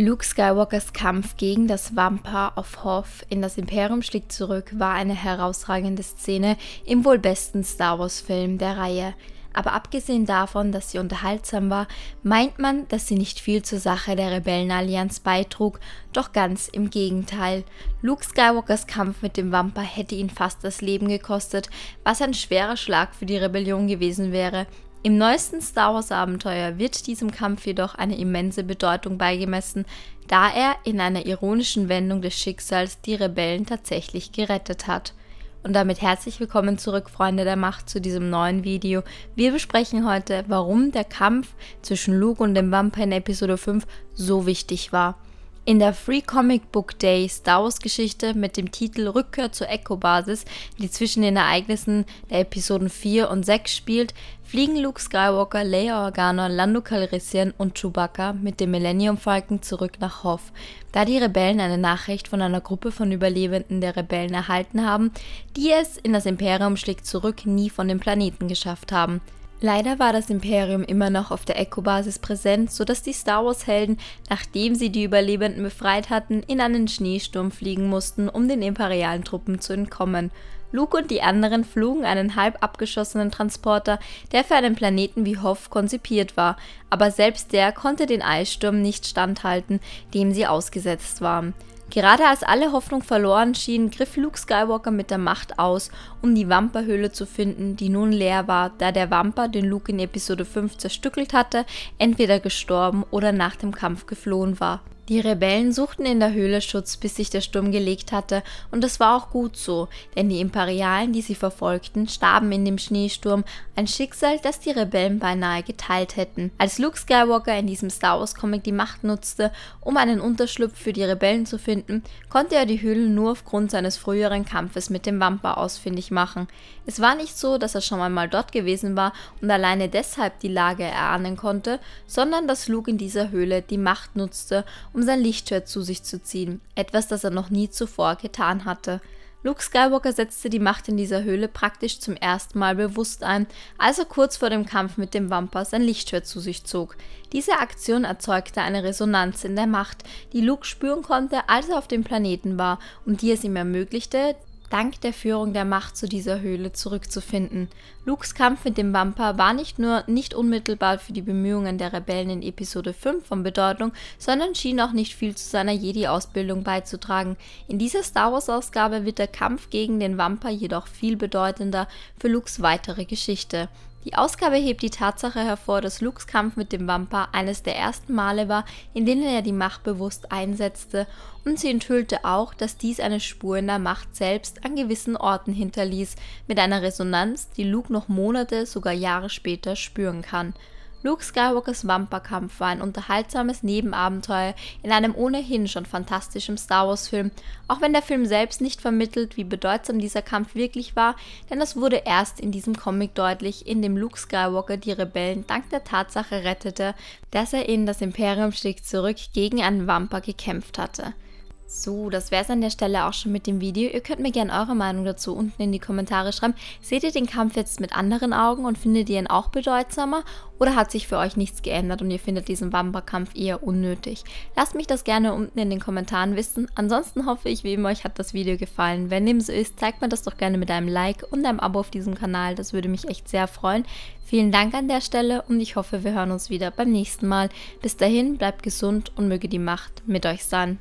Luke Skywalkers Kampf gegen das Vampir of Hoth in das Imperium schlägt zurück war eine herausragende Szene im wohl besten Star Wars-Film der Reihe. Aber abgesehen davon, dass sie unterhaltsam war, meint man, dass sie nicht viel zur Sache der Rebellenallianz beitrug, doch ganz im Gegenteil. Luke Skywalkers Kampf mit dem Vampir hätte ihn fast das Leben gekostet, was ein schwerer Schlag für die Rebellion gewesen wäre, im neuesten Star Wars Abenteuer wird diesem Kampf jedoch eine immense Bedeutung beigemessen, da er in einer ironischen Wendung des Schicksals die Rebellen tatsächlich gerettet hat. Und damit herzlich willkommen zurück, Freunde der Macht, zu diesem neuen Video. Wir besprechen heute, warum der Kampf zwischen Luke und dem Vampire in Episode 5 so wichtig war. In der Free Comic Book Day Star Wars Geschichte mit dem Titel Rückkehr zur Echo-Basis, die zwischen den Ereignissen der Episoden 4 und 6 spielt, fliegen Luke Skywalker, Leia Organa, Lando Calrissian und Chewbacca mit dem Millennium Falcon zurück nach Hoth. Da die Rebellen eine Nachricht von einer Gruppe von Überlebenden der Rebellen erhalten haben, die es in das Imperium schlägt zurück nie von dem Planeten geschafft haben – Leider war das Imperium immer noch auf der Echo-Basis präsent, sodass die Star Wars-Helden, nachdem sie die Überlebenden befreit hatten, in einen Schneesturm fliegen mussten, um den imperialen Truppen zu entkommen. Luke und die anderen flogen einen halb abgeschossenen Transporter, der für einen Planeten wie Hoff konzipiert war, aber selbst der konnte den Eissturm nicht standhalten, dem sie ausgesetzt waren. Gerade als alle Hoffnung verloren schien, griff Luke Skywalker mit der Macht aus, um die Wamperhöhle zu finden, die nun leer war, da der Wamper, den Luke in Episode 5 zerstückelt hatte, entweder gestorben oder nach dem Kampf geflohen war. Die Rebellen suchten in der Höhle Schutz, bis sich der Sturm gelegt hatte, und das war auch gut so, denn die Imperialen, die sie verfolgten, starben in dem Schneesturm, ein Schicksal, das die Rebellen beinahe geteilt hätten. Als Luke Skywalker in diesem Star Wars Comic die Macht nutzte, um einen Unterschlupf für die Rebellen zu finden, konnte er die Höhle nur aufgrund seines früheren Kampfes mit dem Wampa ausfindig machen. Es war nicht so, dass er schon einmal dort gewesen war und alleine deshalb die Lage erahnen konnte, sondern dass Luke in dieser Höhle die Macht nutzte, um sein Lichtschwert zu sich zu ziehen, etwas, das er noch nie zuvor getan hatte. Luke Skywalker setzte die Macht in dieser Höhle praktisch zum ersten Mal bewusst ein, als er kurz vor dem Kampf mit dem Wampa sein Lichtschwert zu sich zog. Diese Aktion erzeugte eine Resonanz in der Macht, die Luke spüren konnte, als er auf dem Planeten war und die es ihm ermöglichte, dank der Führung der Macht zu dieser Höhle zurückzufinden. Lukes Kampf mit dem Wampa war nicht nur nicht unmittelbar für die Bemühungen der Rebellen in Episode 5 von Bedeutung, sondern schien auch nicht viel zu seiner Jedi-Ausbildung beizutragen. In dieser Star Wars-Ausgabe wird der Kampf gegen den Wampa jedoch viel bedeutender für Lukes weitere Geschichte. Die Ausgabe hebt die Tatsache hervor, dass Lukes Kampf mit dem Wampa eines der ersten Male war, in denen er die Macht bewusst einsetzte, und sie enthüllte auch, dass dies eine Spur in der Macht selbst an gewissen Orten hinterließ, mit einer Resonanz, die Luke noch Monate, sogar Jahre später spüren kann – Luke Skywalkers Wamperkampf war ein unterhaltsames Nebenabenteuer in einem ohnehin schon fantastischen Star Wars-Film, auch wenn der Film selbst nicht vermittelt, wie bedeutsam dieser Kampf wirklich war, denn das wurde erst in diesem Comic deutlich, in dem Luke Skywalker die Rebellen dank der Tatsache rettete, dass er in das Imperium-Stick zurück gegen einen Wamper gekämpft hatte. So, das wäre es an der Stelle auch schon mit dem Video. Ihr könnt mir gerne eure Meinung dazu unten in die Kommentare schreiben. Seht ihr den Kampf jetzt mit anderen Augen und findet ihr ihn auch bedeutsamer? Oder hat sich für euch nichts geändert und ihr findet diesen Wamba-Kampf eher unnötig? Lasst mich das gerne unten in den Kommentaren wissen. Ansonsten hoffe ich, wie immer, euch hat das Video gefallen. Wenn dem so ist, zeigt mir das doch gerne mit einem Like und einem Abo auf diesem Kanal. Das würde mich echt sehr freuen. Vielen Dank an der Stelle und ich hoffe, wir hören uns wieder beim nächsten Mal. Bis dahin, bleibt gesund und möge die Macht mit euch sein.